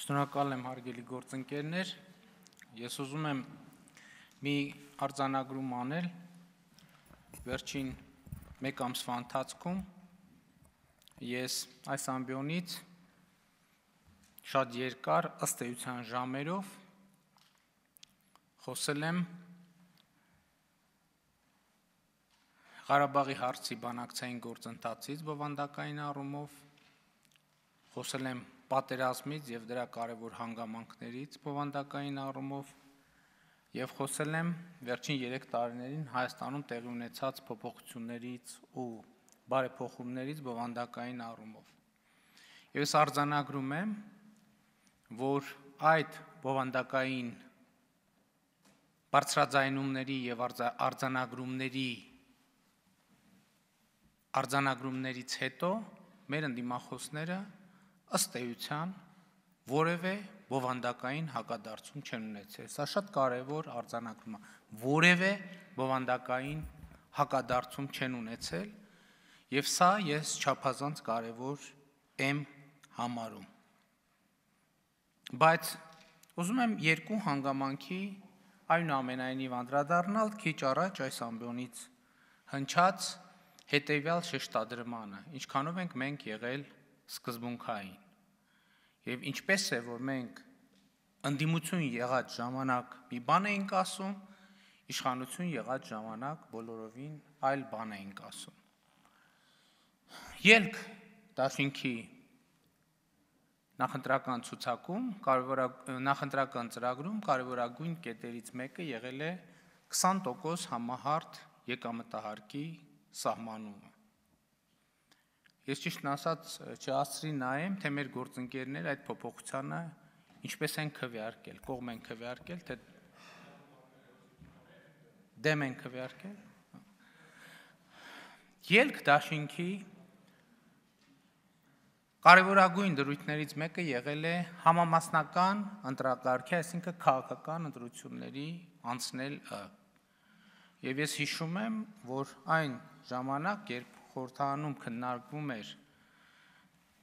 Շնորհակալ եմ հարգելի գործընկերներ։ Ես ուզում եմ մի արձանագրում անել վերջին 1 ամսվա ընթացքում ես այս ամբիոնից շատ երկար ըստ էության ժամերով խոսել եմ Ղարաբաղի հարցի բանակցային գործընթացից բովանդակային առումով խոսել եմ պատերազմից եւ դրա կարևոր հանգամանքներից բովանդակային առումով եւ խոսել եմ վերջին 3 տարիներին Հայաստանում տեղի ունեցած փոփոխություններից ու բարեփոխումներից բովանդակային առումով։ Եվ ես արձանագրում եմ, որ այդ բովանդակային բարձրաձայնումների եւ արձանագրումների արձանագրումներից հետո մեր ընդդիմախոսները ըստ էության որևէ բովանդակային հակադարձում չեն ունեցել։ Սա շատ կարևոր արձանագրում է։ Որևէ բովանդակային հակադարձում չեն ունեցել, եւ սա ես չափազանց կարևոր եմ համարում։ Բայց ուզում եմ երկու հանգամանքի այնուամենայնիվ անդրադառնալ քիչ առաջ այս ամբյոնից հնչած հետևյալ շեշտադրմանը։ Ինչքանով ենք մենք եղել մենք սկզբունքային։ Եվ ինչպես է, որ մենք ընդդիմություն եղած ժամանակ մի բան էինք ասում, իշխանություն եղած ժամանակ բոլորովին այլ բան էինք ասում։ Ելք դաշինքի նախընտրական ցուցակում կարևոր նախընտրական ծրագրում կարևորագույն կետերից մեկը եղել է 20% համահարթ եկամտահարկի սահմանումը։ Ես ճիշտն ասած չհասցրի նայեմ, թե մեր գործընկերները այդ փոփոխությանը ինչպես են քվեարկել, կողմ են քվեարկել, թե դեմ են քվեարկել։ Ելք դաշինքի կարևորագույն դրույթներից մեկը եղել է համամասնական ընտրակարգի, այսինքն քաղաքական ընտրությունների անցնել Եվ ես հիշում եմ, որ այն ժամանակ, երբ խորհրդանում քննարկվում էր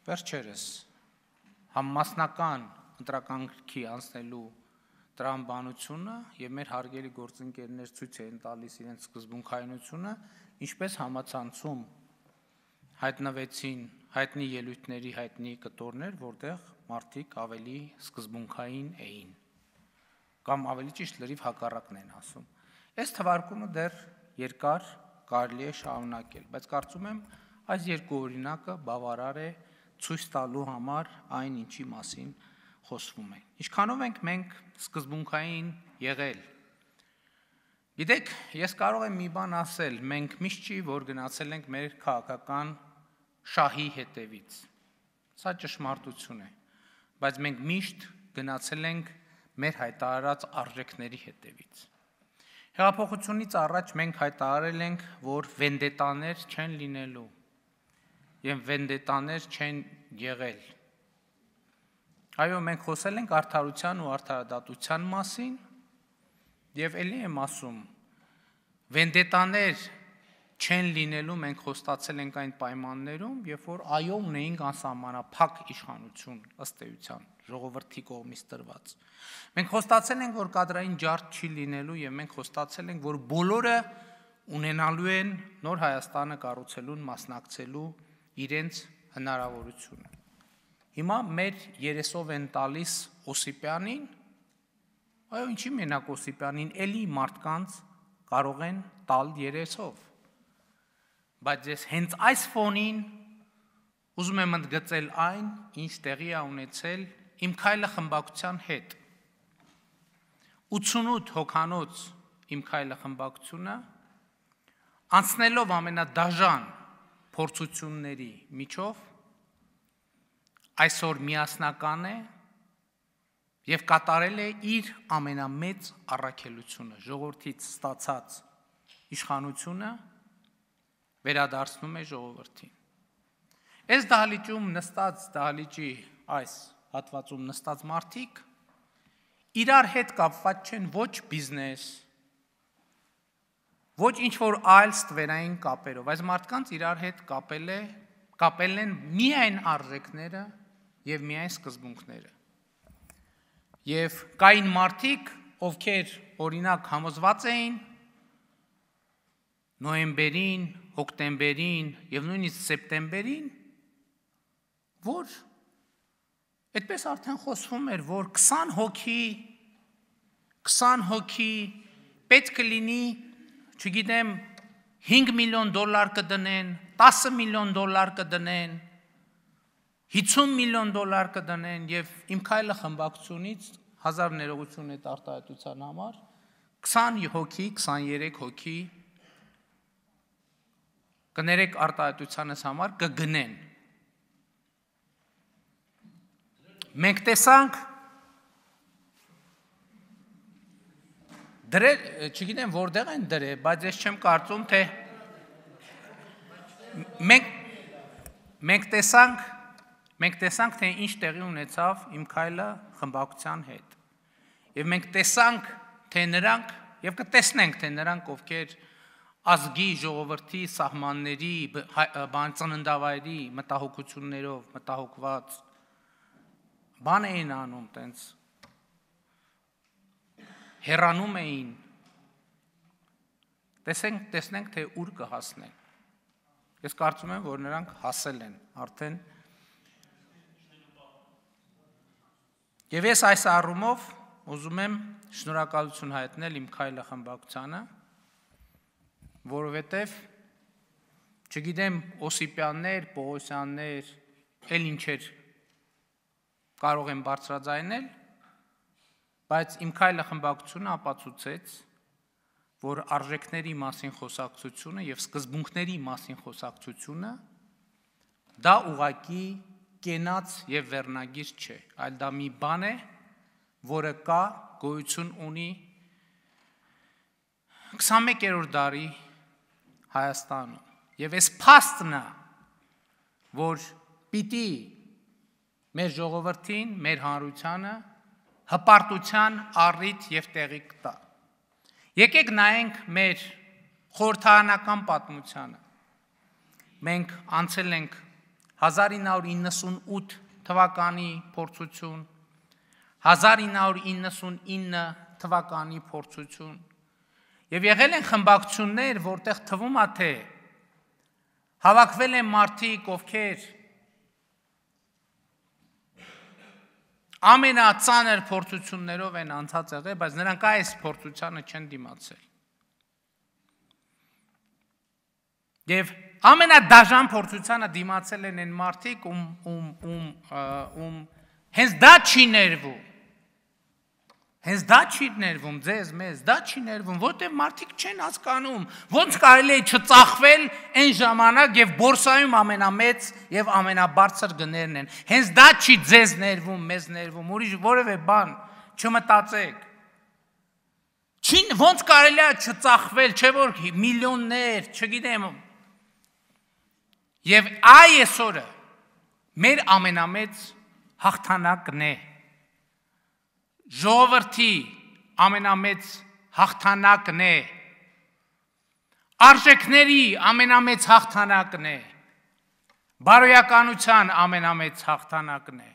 վերջերս համմասնական ընտրականքի անցնելու տրամաբանությունը եւ մեր հարգելի գործընկերներ ցույց են տալիս իրենց սկզբունքայինությունը, ինչպես համացանցում հայտնվեցին հայտնի ելույթների հայտնի կտորներ, որտեղ մարդիկ ավելի սկզբունքային էին կամ ավելի ճիշտ լրիվ հակառակն են ասում։ Այս թվարկումը դեռ երկար կարելի է շարունակել, բայց կարծում եմ այս երկու օրինակը բավարար է ցույց տալու համար այն ինչի մասին խոսվում է։ Ինչքանով ենք մենք սկզբունքային եղել։ Գիտեք, ես կարող եմ մի բան ասել, մենք միշտ չի որ գնացել ենք մեր քաղաքական շահի հետևից։ Սա ճշմարտություն է, բայց մենք միշտ գնացել ենք մեր հայտարարած արժեքների հետևից։ Հեղափոխությունից առաջ մենք հայտարարել ենք, որ վենդետաներ չեն լինելու եւ վենդետաներ չեն եղել։ Այո, մենք խոսել ենք արդարության ու արդարադատության մասին եւ ելի եմ ասում, վենդետաներ չեն լինելու մենք խոստացել ենք այն պայմաններում, երբ որ այո ունեինք անսահմանափակ իշխանություն ըստ էության ժողովրդի կողմից տրված։ Մենք խոստացել ենք, որ կադրային ջարդ չի լինելու եւ մենք խոստացել ենք, որ բոլորը ունենալու են նոր Հայաստանը կառուցելուն մասնակցելու իրենց հնարավորությունը։ Հիմա մեր 30-ով են տալիս Օսիպյանին, այո, ինչի մենակ Օսիպյանին, էլի մարդկանց կարող են տալ 30-ով բայց ես հենց այս ֆոնին ուզում եմ ընդգծել այն, ինչ տեղի է ունեցել իմ քայլը խմբակցության հետ։ 88 հոկանոց իմ քայլը խմբակցությունը անցնելով ամենադաժան փորձությունների միջով այսօր միասնական է եւ կատարել է իր ամենամեծ առաքելությունը ժողովրդից ստացած իշխանությունը վերադարձնում է ժողովրդին։ Այս դահլիճում նստած դահլիճի այս հատվածում նստած մարդիկ իրար հետ կապված չեն ոչ բիզնես, ոչ ինչ որ այլ ստվերային կապերով, այս մարդկանց իրար հետ կապել է կապել են միայն արժեքները եւ միայն սկզբունքները։ Եվ կային մարդիկ, ովքեր օրինակ համոզված էին, նոեմբերին, հոկտեմբերին եւ նույնիսկ սեպտեմբերին որ այդպես արդեն խոսվում էր, որ 20 հոգի 20 հոգի պետք կլինի, չգիտեմ, 5 միլիոն դոլար կդնեն, 10 միլիոն դոլար կդնեն, 50 միլիոն դոլար կդնեն եւ իմ քայլը խմբակցունից 1000 ներողություն այդ արտահայտության համար 20 հոգի, 23 հոգի կներեք արտահայտությանս համար կգնեն։ Մենք տեսանք դրել, չգիտեմ որտեղ են դրել, բայց ես չեմ կարծում թե մենք մենք տեսանք մենք տեսանք թե ինչ տեղի ունեցավ իմ քայլը խմբակցության հետ։ Եվ մենք տեսանք թե նրանք եւ կտեսնենք թե նրանք ովքեր ազգի ժողովրդի սահմանների բան ծննդավայրի մտահոգություններով մտահոգված բան էին անում տենց հեռանում էին տեսենք տեսնենք թե ուր կհասնեն ես կարծում եմ որ նրանք հասել են արդեն եւ ես այս առումով ուզում եմ շնորհակալություն հայտնել իմ քայլը խմբակցությանը որովհետև չգիտեմ Օսիպյաններ, Պողոսյաններ, էլ ինչեր կարող են բարձրաձայնել, բայց իմ քայլը խմբակցությունը ապացուցեց, որ արժեքների մասին խոսակցությունը եւ սկզբունքների մասին խոսակցությունը դա ուղակի կենաց եւ վերնագիր չէ, այլ դա մի բան է, որը կա գոյություն ունի 21-րդ դարի Հայաստանում։ Եվ այս փաստն է, որ պիտի մեր ժողովրդին, մեր հանրությանը հպարտության առիթ եւ տեղիք տա։ Եկեք նայենք մեր խորհրդանական պատմությանը։ Մենք անցել ենք 1998 թվականի փորձություն, 1999 թվականի փորձություն, 1999 Եվ եղել են խմբակցություններ, որտեղ թվում է թե հավաքվել են մարդիկ, ովքեր ամենածանր փորձություններով են անցած եղել, բայց նրանք այս փորձությանը չեն դիմացել։ Եվ ամենադաժան փորձությանը դիմացել են այն մարդիկ, ում ում ում ում հենց դա չի ներվում Հենց դա չի ներվում ձեզ մեզ, դա չի ներվում, որտեղ մարդիկ չեն հասկանում, ոնց կարելի է չծախվել այն ժամանակ եւ բորսայում ամենամեծ եւ ամենաբարձր գներն են։ Հենց դա չի ձեզ ներվում, մեզ ներվում, ուրիշ որևէ բան չմտածեք։ Չին ոնց կարելի է չծախվել, չէ՞ որ միլիոններ, չգիտեմ։ Եվ այ այսօրը մեր ամենամեծ հաղթանակն է։ ամենամեծ ժողովրդի ամենամեծ հաղթանակն է։ Արժեքների ամենամեծ հաղթանակն է։ Բարոյականության ամենամեծ հաղթանակն է։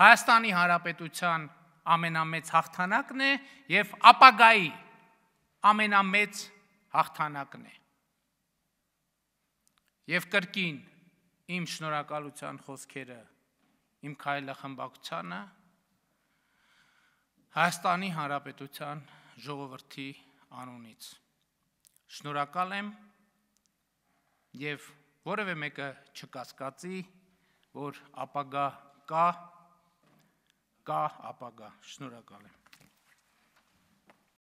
Հայաստանի Հանրապետության ամենամեծ հաղթանակն է եւ ապագայի ամենամեծ հաղթանակն է։ Եվ կրկին իմ շնորհակալության խոսքերը իմ քայլը խմբակցանը Հայաստանի Հանրապետության ժողովրդի անունից։ Շնորհակալ եմ եւ որևէ մեկը չկասկածի, որ ապագա կա, կա ապագա։ Շնորհակալ եմ։